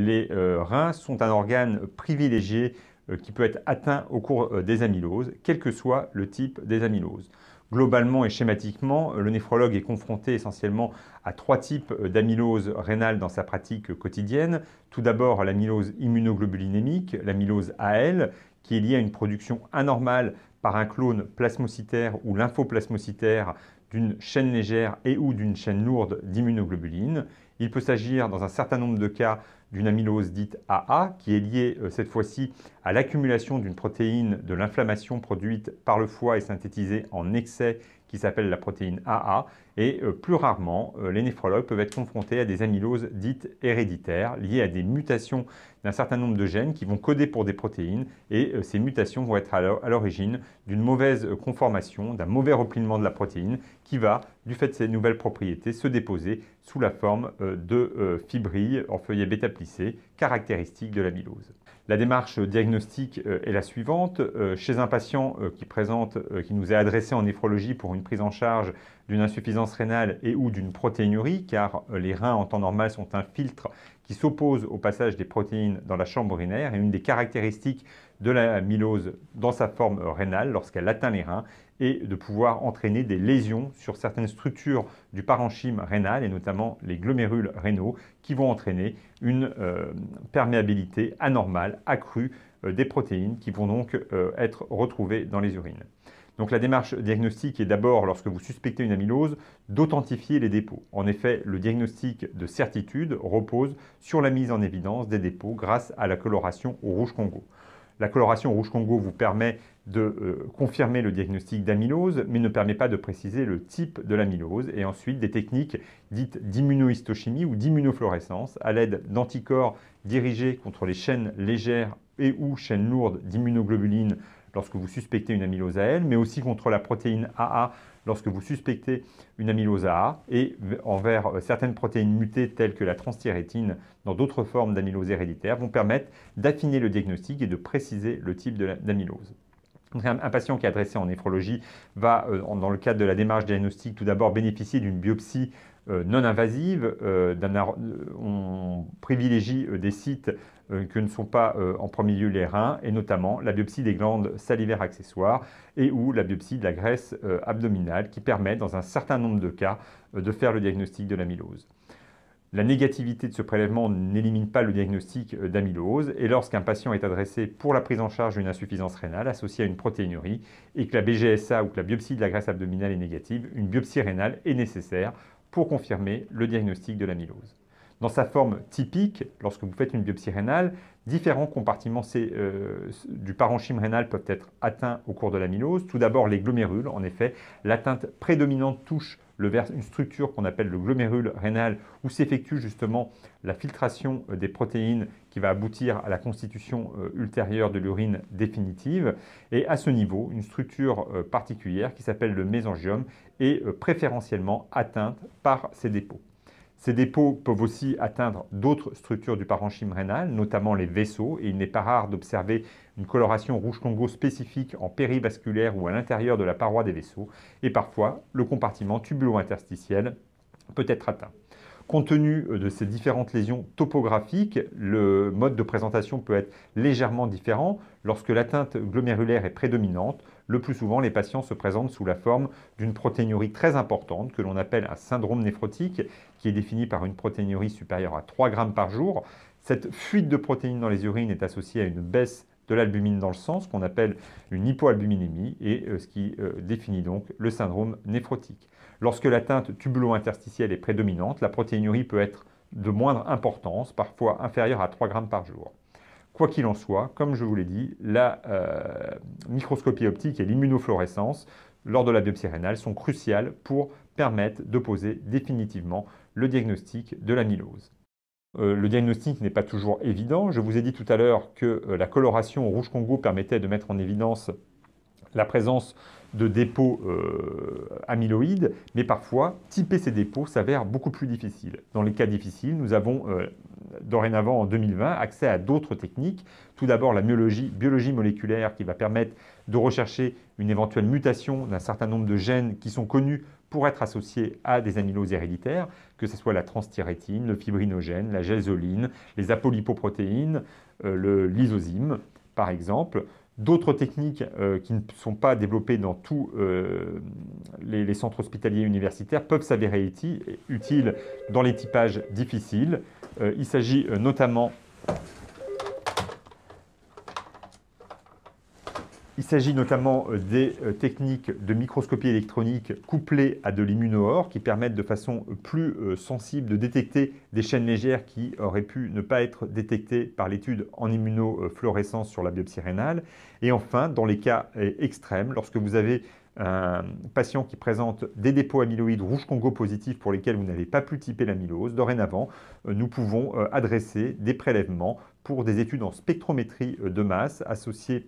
les euh, reins sont un organe privilégié euh, qui peut être atteint au cours euh, des amyloses, quel que soit le type des amyloses. Globalement et schématiquement, le néphrologue est confronté essentiellement à trois types d'amylose rénale dans sa pratique quotidienne. Tout d'abord, l'amylose immunoglobulinémique, l'amylose AL, qui est liée à une production anormale par un clone plasmocytaire ou lymphoplasmocytaire d'une chaîne légère et ou d'une chaîne lourde d'immunoglobuline. Il peut s'agir, dans un certain nombre de cas, d'une amylose dite AA, qui est liée euh, cette fois-ci à l'accumulation d'une protéine de l'inflammation produite par le foie et synthétisée en excès qui s'appelle la protéine AA, et euh, plus rarement, euh, les néphrologues peuvent être confrontés à des amyloses dites héréditaires, liées à des mutations d'un certain nombre de gènes qui vont coder pour des protéines, et euh, ces mutations vont être à l'origine d'une mauvaise conformation, d'un mauvais repliement de la protéine, qui va, du fait de ces nouvelles propriétés, se déposer sous la forme de fibrilles en feuillet bêta-plissé, caractéristiques de l'amylose. La démarche euh, diagnostique euh, est la suivante. Euh, chez un patient qui présente, qui nous est adressé en néphrologie pour une prise en charge d'une insuffisance rénale et ou d'une protéinurie, car les reins en temps normal sont un filtre qui s'oppose au passage des protéines dans la chambre urinaire. Et une des caractéristiques de la mylose dans sa forme rénale, lorsqu'elle atteint les reins, est de pouvoir entraîner des lésions sur certaines structures du parenchyme rénal, et notamment les glomérules rénaux, qui vont entraîner une euh, perméabilité anormale, accrue euh, des protéines, qui vont donc euh, être retrouvées dans les urines. Donc la démarche diagnostique est d'abord, lorsque vous suspectez une amylose, d'authentifier les dépôts. En effet, le diagnostic de certitude repose sur la mise en évidence des dépôts grâce à la coloration au rouge Congo. La coloration au rouge Congo vous permet de euh, confirmer le diagnostic d'amylose, mais ne permet pas de préciser le type de l'amylose. Et ensuite, des techniques dites d'immunohistochimie ou d'immunofluorescence à l'aide d'anticorps dirigés contre les chaînes légères et ou chaînes lourdes d'immunoglobuline lorsque vous suspectez une amylose AL, mais aussi contre la protéine AA lorsque vous suspectez une amylose AA et envers euh, certaines protéines mutées telles que la transthyrétine dans d'autres formes d'amylose héréditaire vont permettre d'affiner le diagnostic et de préciser le type d'amylose. Un patient qui est adressé en néphrologie va, euh, dans le cadre de la démarche diagnostique, tout d'abord bénéficier d'une biopsie euh, non invasive. Euh, euh, on privilégie des sites que ne sont pas en premier lieu les reins, et notamment la biopsie des glandes salivaires accessoires et ou la biopsie de la graisse abdominale qui permet, dans un certain nombre de cas, de faire le diagnostic de l'amylose. La négativité de ce prélèvement n'élimine pas le diagnostic d'amylose et lorsqu'un patient est adressé pour la prise en charge d'une insuffisance rénale associée à une protéinurie et que la BGSA ou que la biopsie de la graisse abdominale est négative, une biopsie rénale est nécessaire pour confirmer le diagnostic de l'amylose. Dans sa forme typique, lorsque vous faites une biopsie rénale, différents compartiments euh, du parenchyme rénal peuvent être atteints au cours de l'amylose. Tout d'abord les glomérules, en effet, l'atteinte prédominante touche une structure qu'on appelle le glomérule rénal, où s'effectue justement la filtration euh, des protéines qui va aboutir à la constitution euh, ultérieure de l'urine définitive. Et à ce niveau, une structure euh, particulière qui s'appelle le mésangium est préférentiellement atteinte par ces dépôts. Ces dépôts peuvent aussi atteindre d'autres structures du parenchyme rénal, notamment les vaisseaux, et il n'est pas rare d'observer une coloration rouge Congo spécifique en périvasculaire ou à l'intérieur de la paroi des vaisseaux, et parfois le compartiment tubulo-interstitiel peut être atteint. Compte tenu euh, de ces différentes lésions topographiques, le mode de présentation peut être légèrement différent. Lorsque l'atteinte glomérulaire est prédominante, le plus souvent les patients se présentent sous la forme d'une protéinurie très importante que l'on appelle un syndrome néphrotique qui est défini par une protéinurie supérieure à 3 grammes par jour. Cette fuite de protéines dans les urines est associée à une baisse de l'albumine dans le sang, ce qu'on appelle une hypoalbuminémie, et euh, ce qui euh, définit donc le syndrome néphrotique. Lorsque l'atteinte tubulo-interstitielle est prédominante, la protéinurie peut être de moindre importance, parfois inférieure à 3 grammes par jour. Quoi qu'il en soit, comme je vous l'ai dit, la euh, microscopie optique et l'immunofluorescence lors de la biopsie rénale sont cruciales pour permettre de poser définitivement le diagnostic de l'amylose. Euh, le diagnostic n'est pas toujours évident. Je vous ai dit tout à l'heure que euh, la coloration rouge Congo permettait de mettre en évidence la présence de dépôts euh, amyloïdes, mais parfois, typer ces dépôts s'avère beaucoup plus difficile. Dans les cas difficiles, nous avons dorénavant en 2020 accès à d'autres techniques. Tout d'abord, la biologie moléculaire qui va permettre de rechercher une éventuelle mutation d'un certain nombre de gènes qui sont connus pour être associés à des amyloses héréditaires, que ce soit la transthyrétine, le fibrinogène, la gelsoline, les apolipoprotéines, euh, le par exemple. D'autres techniques euh, qui ne sont pas développées dans tous euh, les, les, centres hospitaliers universitaires peuvent s'avérer utiles dans les typages difficiles. il s'agit notamment Il s'agit notamment euh, des euh, techniques de microscopie électronique couplées à de l'immunoor qui permettent de façon euh, plus sensible de détecter des chaînes légères qui auraient pu ne pas être détectées par l'étude en immunofluorescence sur la biopsie rénale. Et enfin, dans les cas extrêmes, lorsque vous avez un patient qui présente des dépôts amyloïdes rouge Congo positifs pour lesquels vous n'avez pas pu typer l'amylose, dorénavant, nous pouvons adresser des prélèvements pour des études en spectrométrie de masse associées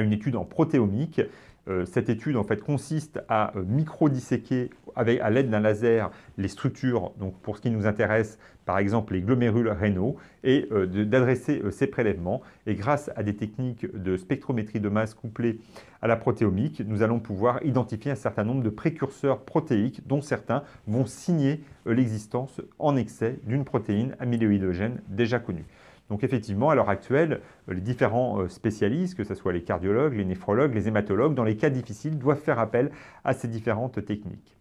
une étude en protéomique. Euh, cette étude en fait consiste à euh, microdisséquer avec, à l'aide d'un laser les structures, donc pour ce qui nous intéresse, par exemple les glomérules rénaux, et euh, d'adresser ces prélèvements. Et grâce à des techniques de spectrométrie de masse couplées à la protéomique, nous allons pouvoir identifier un certain nombre de précurseurs protéiques, dont certains vont signer l'existence en excès d'une protéine amyloïdogène déjà connue. Donc effectivement, à l'heure actuelle, euh, les différents euh, spécialistes, que ce soit les cardiologues, les néphrologues, les hématologues, dans les cas difficiles, doivent faire appel à ces différentes techniques.